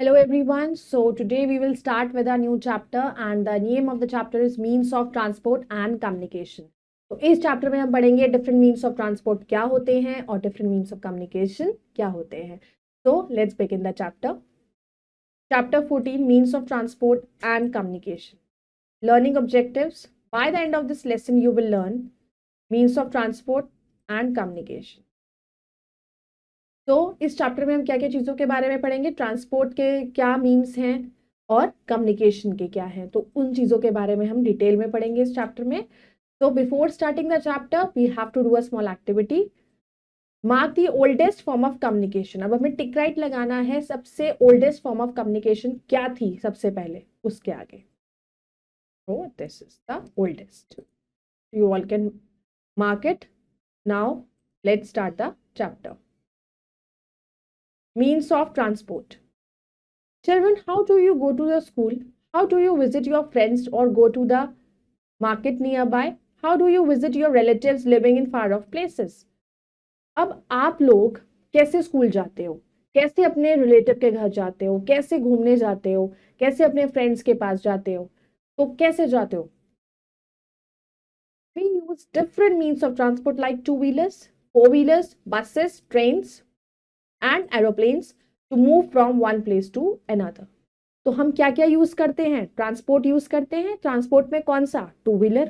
Hello everyone. So today we will start with our new chapter and the name of the chapter is means of transport and communication. तो इस chapter में हम पढ़ेंगे different means of transport क्या होते हैं और different means of communication क्या होते हैं so let's in the chapter chapter fourteen means of transport and communication learning objective by the end of this lesson you will learn means of transport and communication तो इस chapter में हम क्या क्या चीज़ों के बारे में पढ़ेंगे ट्रांसपोर्ट के क्या मीन्स हैं और कम्युनिकेशन के क्या हैं तो उन चीज़ों के बारे में हम डिटेल में पढ़ेंगे इस चैप्टर में तो before starting the chapter we have to do a small activity mark the oldest form of communication अब हमें टिक राइट लगाना है सबसे ओल्डेस्ट फॉर्म ऑफ कम्युनिकेशन क्या थी सबसे पहले उसके आगे तो this is the oldest you all can mark it now let start the chapter means of transport children how do you go to the school how do you visit your friends or go to the market nearby how do you visit your relatives living in far off places अब आप लोग कैसे school जाते हो कैसे अपने relative के घर जाते हो कैसे घूमने जाते हो कैसे अपने फ्रेंड्स के पास जाते हो तो कैसे जाते हो we use different means of transport like two wheelers four wheelers buses trains and aeroplanes to move from one place to another तो हम क्या क्या यूज़ करते हैं ट्रांसपोर्ट यूज़ करते हैं ट्रांसपोर्ट में कौन सा टू व्हीलर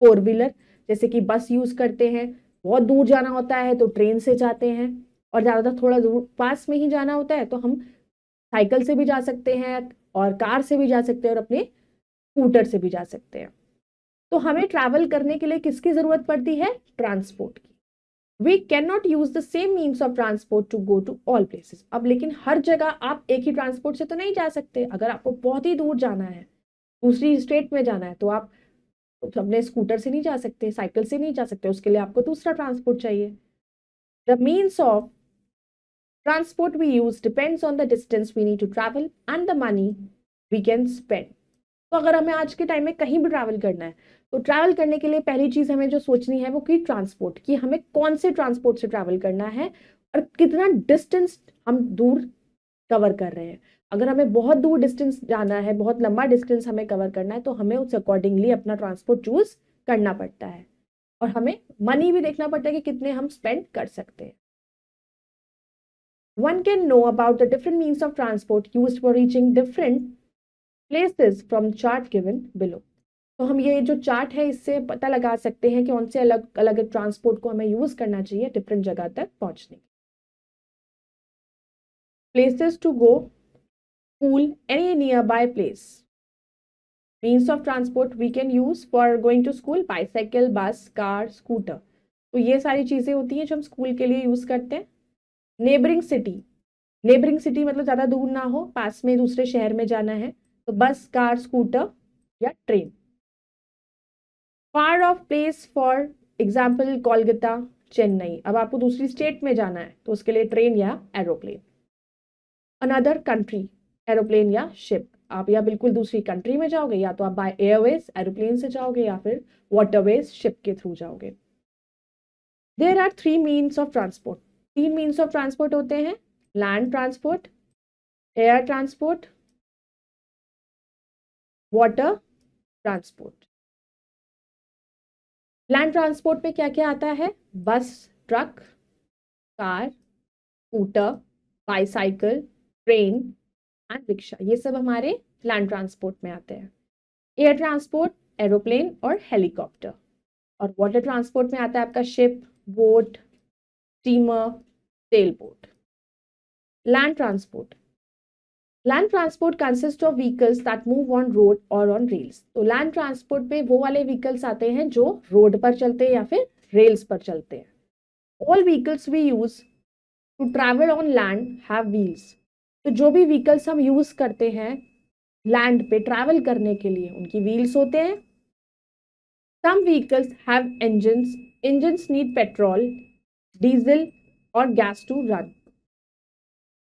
फोर व्हीलर जैसे कि बस यूज़ करते हैं बहुत दूर जाना होता है तो ट्रेन से जाते हैं और ज़्यादातर थोड़ा दूर पास में ही जाना होता है तो हम साइकिल से भी जा सकते हैं और कार से भी जा सकते हैं और अपने स्कूटर से भी जा सकते हैं तो हमें ट्रैवल करने के लिए किसकी ज़रूरत पड़ती है ट्रांसपोर्ट की we cannot use the same means of transport to go to all places अब लेकिन हर जगह आप एक ही ट्रांसपोर्ट से तो नहीं जा सकते अगर आपको बहुत ही दूर जाना है दूसरी स्टेट में जाना है तो आप अपने स्कूटर से नहीं जा सकते साइकिल से नहीं जा सकते उसके लिए आपको दूसरा ट्रांसपोर्ट चाहिए the means of transport we use depends on the distance we need to travel and the money we can spend तो अगर हमें आज के टाइम में कहीं भी ट्रैवल करना है तो ट्रैवल करने के लिए पहली चीज़ हमें जो सोचनी है वो कि ट्रांसपोर्ट कि हमें कौन से ट्रांसपोर्ट से ट्रैवल करना है और कितना डिस्टेंस हम दूर कवर कर रहे हैं अगर हमें बहुत दूर डिस्टेंस जाना है बहुत लंबा डिस्टेंस हमें कवर करना है तो हमें उस अकॉर्डिंगली अपना ट्रांसपोर्ट चूज़ करना पड़ता है और हमें मनी भी देखना पड़ता है कि कितने हम स्पेंड कर सकते हैं one can know about the different means of transport use for reaching different place this from chart given below तो हम ये जो चार्ट है इससे पता लगा सकते हैं कि कौन से अलग अलग ट्रांसपोर्ट को हमें यूज़ करना चाहिए डिफरेंट जगह तक पहुंचने to go school any nearby place means of transport we can use for going to school bicycle bus car scooter तो ये सारी चीज़ें होती हैं जो हम स्कूल के लिए यूज़ करते हैं नेबरिंग सिटी नेबरिंग सिटी मतलब ज़्यादा दूर ना हो पास में दूसरे शहर में जाना है तो बस कार स्कूटर या train far off place for example Kolkata Chennai अब आपको दूसरी स्टेट में जाना है तो उसके लिए ट्रेन या एरोप्लेन अनदर कंट्री एरोप्लेन या शिप आप या बिल्कुल दूसरी कंट्री में जाओगे या तो आप बाय एयरवेज एरोप्लेन से जाओगे या फिर वाटरवेज शिप के थ्रू जाओगे there are three means of transport तीन मीन्स ऑफ ट्रांसपोर्ट होते हैं land transport air transport water transport land transport में क्या क्या आता है bus truck car scooter bicycle train and rickshaw ये सब हमारे लैंड ट्रांसपोर्ट में आते हैं एयर ट्रांसपोर्ट एरोप्लेन और हेलीकॉप्टर और वाटर ट्रांसपोर्ट में आता है आपका ship boat steamer sail boat land transport land transport consist of vehicles that move on road और ऑन रेल्स तो लैंड ट्रांसपोर्ट पे वो वाले व्हीकल्स आते हैं जो रोड पर चलते हैं या फिर रेल्स पर चलते हैं all vehicles we use to travel on land have wheels तो जो भी व्हीकल्स हम यूज करते हैं लैंड पे ट्रैवल करने के लिए उनकी व्हील्स होते हैं some vehicles have engines engines need petrol diesel और गैस टू रन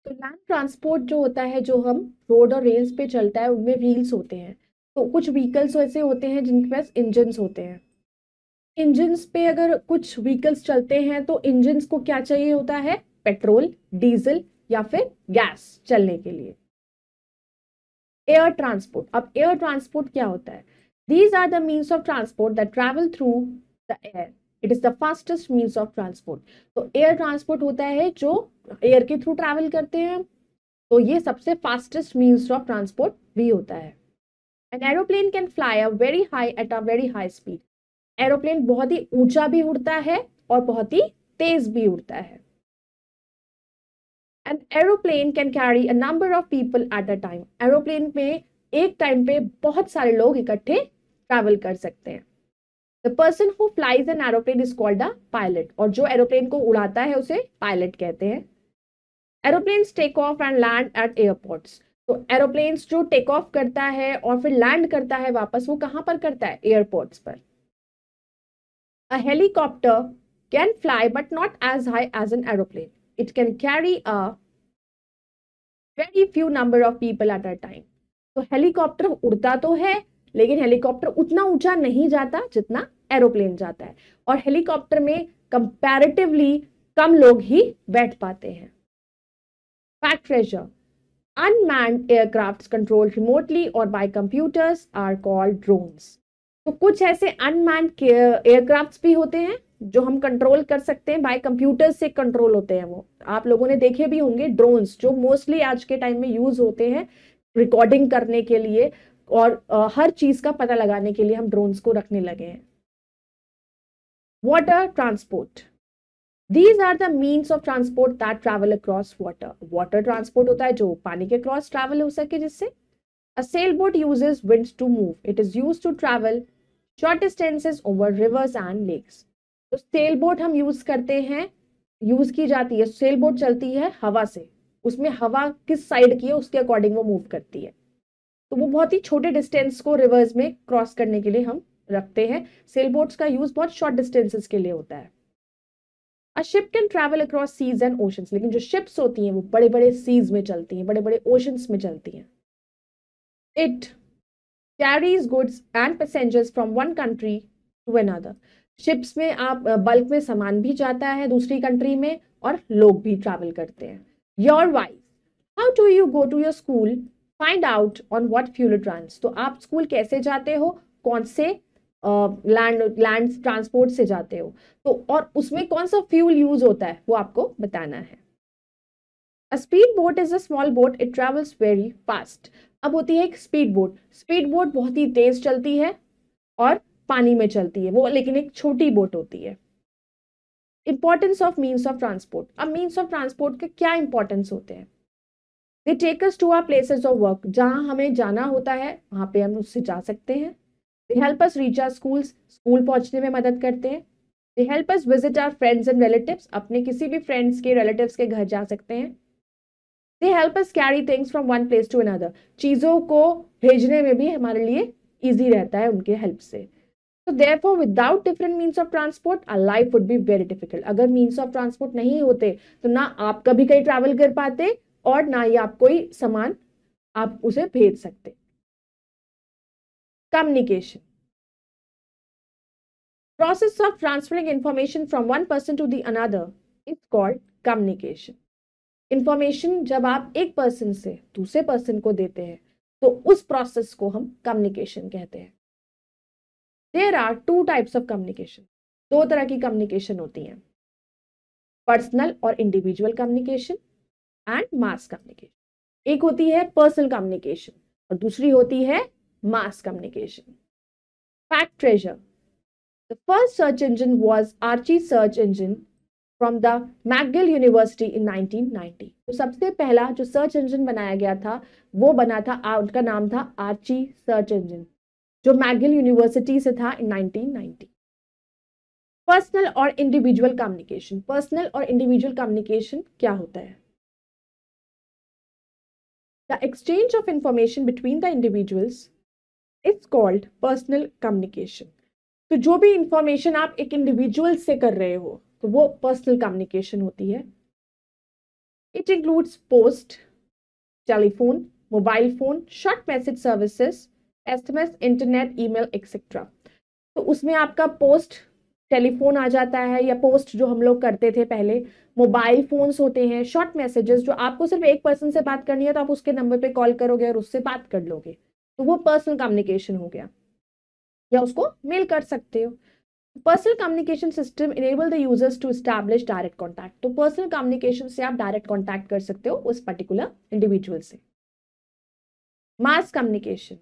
तो लैंड ट्रांसपोर्ट जो होता है जो हम रोड और रेल्स पे चलता है उनमें व्हील्स होते हैं तो कुछ व्हीकल्स ऐसे होते हैं जिनके पास इंजन्स होते हैं इंजन्स पे अगर कुछ व्हीकल्स चलते हैं तो इंजन्स को क्या चाहिए होता है पेट्रोल डीजल या फिर गैस चलने के लिए एयर ट्रांसपोर्ट अब एयर ट्रांसपोर्ट क्या होता है these are the means of transport the travel through the air it is the fastest means of transport तो एयर ट्रांसपोर्ट होता है जो एयर के थ्रू ट्रैवल करते हैं तो ये सबसे फास्टेस्ट मीन्स ऑफ ट्रांसपोर्ट भी होता है an aeroplane can fly a very high at a very high speed aeroplane बहुत ही ऊंचा भी उड़ता है और बहुत ही तेज भी उड़ता है an aeroplane can carry a number of people at a time aeroplane में एक टाइम पे बहुत सारे लोग इकट्ठे ट्रैवल कर सकते हैं the person who flies an aeroplane is called a pilot और जो एरोप्लेन को उड़ाता है उसे पायलट कहते हैं aeroplane take off and land at airports तो एरोप्लेन्स जो टेक ऑफ करता है और फिर लैंड करता है वापस वो कहाँ पर करता है एयरपोर्ट्स पर a helicopter can fly but not as high as an aeroplane it can carry a very few number of people at a time तो हेलीकॉप्टर उड़ता तो है लेकिन हेलीकॉप्टर उतना ऊंचा नहीं जाता जितना एरोप्लेन जाता है और हेलीकॉप्टर में कंपैरेटिवली कम लोग ही बैठ पाते हैं fact treasure unmanned aircraft control remotely और by computers are called drones तो कुछ ऐसे अनमैंड एयरक्राफ्ट भी होते हैं जो हम कंट्रोल कर सकते हैं बाय कंप्यूटर्स से कंट्रोल होते हैं वो आप लोगों ने देखे भी होंगे ड्रोन्स जो मोस्टली आज के टाइम में यूज होते हैं रिकॉर्डिंग करने के लिए और uh, हर चीज का पता लगाने के लिए हम ड्रोन्स को रखने लगे हैं water transport these are the means of transport that travel across water water transport होता है जो पानी के क्रॉस ट्रेवल हो सके जिससे a sail boat use winds to move it is use to travel short distances over rivers and lakes तो sail boat हम यूज करते हैं यूज की जाती है सेल बोट चलती है हवा से उसमें हवा किस साइड की है उसके अकॉर्डिंग वो मूव करती है तो वो बहुत ही छोटे डिस्टेंस को रिवर्स में क्रॉस करने के लिए हम रखते हैं सेल बोट्स का यूज बहुत शॉर्ट डिस्टेंसेस के लिए होता है a ship can travel across seas and oceans लेकिन जो शिप्स होती हैं वो बड़े बड़े सीज में चलती हैं बड़े बड़े ओशंस में चलती हैं it carries goods and passengers from one country to other ships में आप बल्क में सामान भी जाता है दूसरी कंट्री में और लोग भी ट्रैवल करते हैं your wife how do you go to your school find out on what fuel trans तो आप स्कूल कैसे जाते हो कौन से लैंड लैंड ट्रांसपोर्ट से जाते हो तो और उसमें कौन सा फ्यूल यूज होता है वो आपको बताना है a speed boat is a small boat it travels very fast अब होती है एक स्पीड बोट स्पीड बोट बहुत ही तेज चलती है और पानी में चलती है वो लेकिन एक छोटी बोट होती है importance of means of transport अब मीन्स ऑफ ट्रांसपोर्ट के क्या इंपॉर्टेंस होते हैं they take us to our places of work जहाँ हमें जाना होता है वहाँ पे हम उससे जा सकते हैं they help us reach our schools school पहुँचने में मदद करते हैं they help us visit our friends and relatives अपने किसी भी फ्रेंड्स के रिलेटिव्स के घर जा सकते हैं they help us carry things from one place to another चीज़ों को भेजने में भी हमारे लिए ईजी रहता है उनके हेल्प से तो for without different means of transport our life would be very difficult अगर मीन्स ऑफ ट्रांसपोर्ट नहीं होते तो ना आप कभी कहीं ट्रैवल कर पाते और ना ही आप कोई सामान आप उसे भेज सकते communication process of transferring information from one person to the another is called communication information जब आप एक पर्सन से दूसरे पर्सन को देते हैं तो उस प्रोसेस को हम कम्युनिकेशन कहते हैं there are two types of communication दो तरह की कम्युनिकेशन होती हैं पर्सनल और individual communication and mass communication एक होती है पर्सनल कम्युनिकेशन और दूसरी होती है mass communication fact treasure the first search engine was Archie search engine from the McGill University in 1990 तो सबसे पहला जो सर्च इंजन बनाया गया था वो बना था उनका नाम था आर्ची सर्च इंजन जो मैकगिल यूनिवर्सिटी से था इन 1990 पर्सनल और इंडिविजुअल कम्युनिकेशन पर्सनल और इंडिविजुअल कम्युनिकेशन क्या होता है The exchange of information between the individuals is called personal communication. तो जो भी इंफॉर्मेशन आप एक इंडिविजुअल से कर रहे हो तो वो पर्सनल कम्युनिकेशन होती है it includes post telephone mobile phone short message services S M S internet email et cetera तो उसमें आपका पोस्ट टेलीफोन आ जाता है या पोस्ट जो हम लोग करते थे पहले मोबाइल फोन्स होते हैं शॉर्ट मैसेजेस जो आपको सिर्फ एक पर्सन से बात करनी है तो आप उसके नंबर पे कॉल करोगे और उससे बात कर लोगे तो वो पर्सनल कम्युनिकेशन हो गया या उसको मेल कर सकते हो personal communication system enable the users to establish direct contact तो पर्सनल कम्युनिकेशन से आप डायरेक्ट कॉन्टैक्ट कर सकते हो उस पर्टिकुलर इंडिविजुअल से mass communication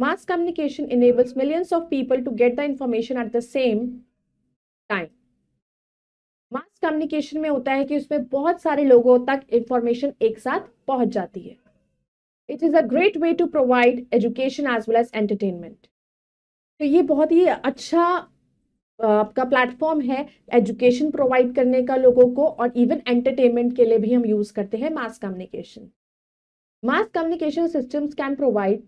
mass communication enables millions of people to get the information at the same time mass communication में होता है कि उसमें बहुत सारे लोगों तक इंफॉर्मेशन एक साथ पहुंच जाती है it is a great way to provide education as well as entertainment तो ये बहुत ही अच्छा आपका प्लेटफॉर्म है एजुकेशन प्रोवाइड करने का लोगों को और इवन एंटरटेनमेंट के लिए भी हम यूज़ करते हैं mass communication mass communication systems can provide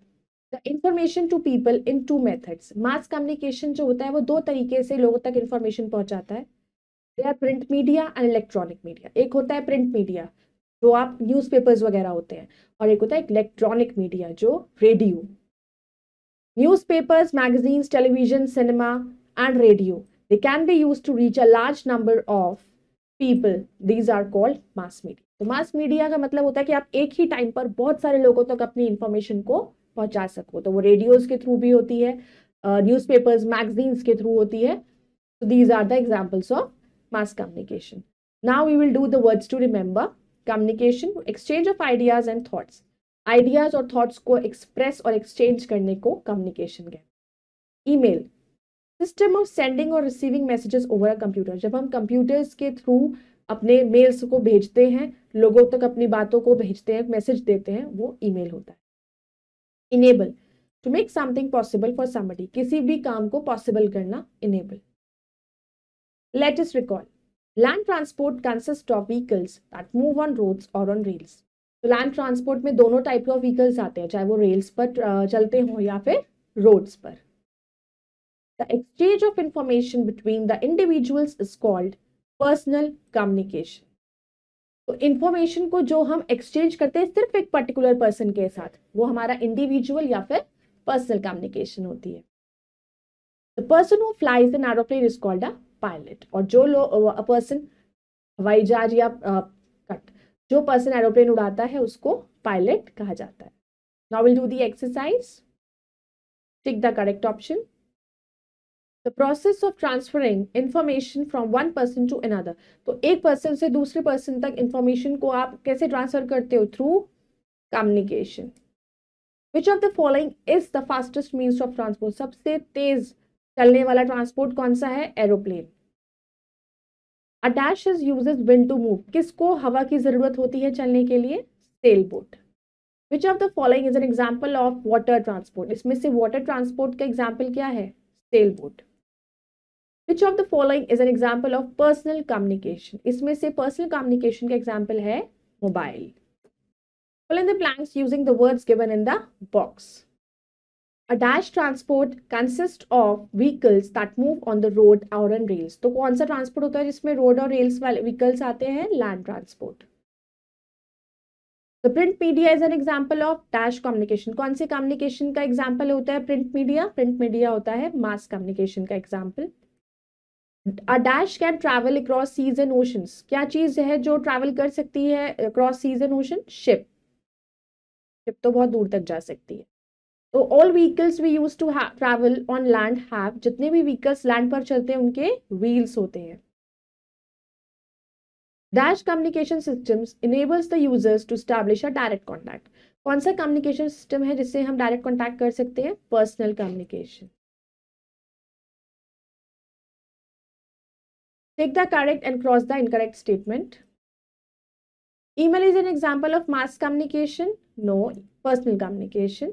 information to people in two methods mass communication जो होता है वो दो तरीके से लोगों तक इन्फॉर्मेशन पहुंचाता है they are print media and electronic media एक होता है प्रिंट मीडिया जो आप न्यूज़पेपर्स वगैरह होते हैं और एक होता है इलेक्ट्रॉनिक मीडिया जो radio newspapers magazines television cinema and radio they can be use to reach a large number of people these are called mass media तो मास मीडिया का मतलब होता है कि आप एक ही टाइम पर बहुत सारे लोगों तक तो अपनी इन्फॉर्मेशन को पहुंचा सको तो वो रेडियोज के थ्रू भी होती है न्यूज़पेपर्स मैगजीन्स के थ्रू होती है तो these are the examples of mass communication now we will do the words to remember communication exchange of ideas and thoughts ideas और थाट्स को एक्सप्रेस और एक्सचेंज करने को कम्युनिकेशन कहते हैं मेल सिस्टम ऑफ सेंडिंग और receiving messages over a computer जब हम कंप्यूटर्स के थ्रू अपने मेल्स को भेजते हैं लोगों तक अपनी बातों को भेजते हैं मैसेज देते हैं वो ई मेल होता है enable to make something possible for some किसी भी काम को पॉसिबल करना enable latest recall land transport consist of vehicles that move on roads और ऑन रेल्स तो लैंड ट्रांसपोर्ट में दोनों टाइप ऑफ व्हीकल्स आते हैं चाहे वो रेल्स पर चलते हों या फिर रोड्स पर the exchange of information between the individuals is called personal communication तो इन्फॉर्मेशन को जो हम एक्सचेंज करते हैं सिर्फ एक पर्टिकुलर पर्सन के साथ वो हमारा इंडिविजुअल या फिर पर्सनल कम्युनिकेशन होती है the person who flies an aeroplane is called a pilot और जो लोग पर्सन हवाई जहाज या कट जो पर्सन एरोप्लेन उड़ाता है उसको पायलट कहा जाता है now will do the exercise tick the correct option the process of transferring information from one person to another तो एक पर्सन से दूसरे पर्सन तक इंफॉर्मेशन को आप कैसे ट्रांसफर करते हो through communication which of the following is the fastest means of transport सबसे तेज चलने वाला ट्रांसपोर्ट कौन सा है aeroplane attach use is wind to move किसको हवा की जरूरत होती है चलने के लिए sail boat which of the following is an example of water transport इसमें से वाटर ट्रांसपोर्ट का एग्जाम्पल क्या है sail boat which of the following is an example of personal communication इसमें से पर्सनल कम्युनिकेशन का एग्जाम्पल है mobile fill in the blanks using the words given in the box. A dash transport consists of vehicles that move on the road or तो कौन सा transport होता है जिसमें रोड और रेल्स वाले व्हीकल्स आते हैं land transport the print media is an example of dash communication कौन से कम्युनिकेशन का एग्जाम्पल होता है प्रिंट मीडिया प्रिंट मीडिया होता है मास कम्युनिकेशन का example a dash can travel across seas and oceans क्या चीज है जो ट्रैवल कर सकती है across seas and ocean ship ship तो बहुत दूर तक जा सकती है तो all vehicles we use to travel on land have जितने भी व्हीकल्स लैंड पर चलते हैं उनके व्हील्स होते हैं dash communication systems enables the users to establish a direct contact कौन सा कम्युनिकेशन सिस्टम है जिससे हम डायरेक्ट कॉन्टैक्ट कर सकते हैं personal communication Take the correct and cross the incorrect statement. Email is an example of mass communication. No, personal communication.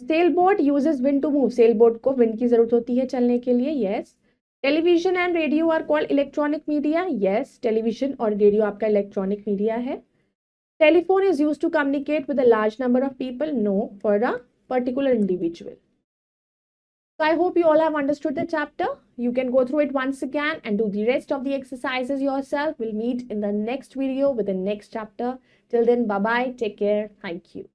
Sailboat uses wind to move sailboat को wind की जरूरत होती है चलने के लिए yes television and radio are called electronic media yes television और radio आपका इलेक्ट्रॉनिक मीडिया है telephone is use to communicate with a large number of people no for a particular individual So I hope you all have understood the chapter. You can go through it once again and do the rest of the exercises yourself. We'll meet in the next video with the next chapter. Till then, bye-bye. Take care. Thank you.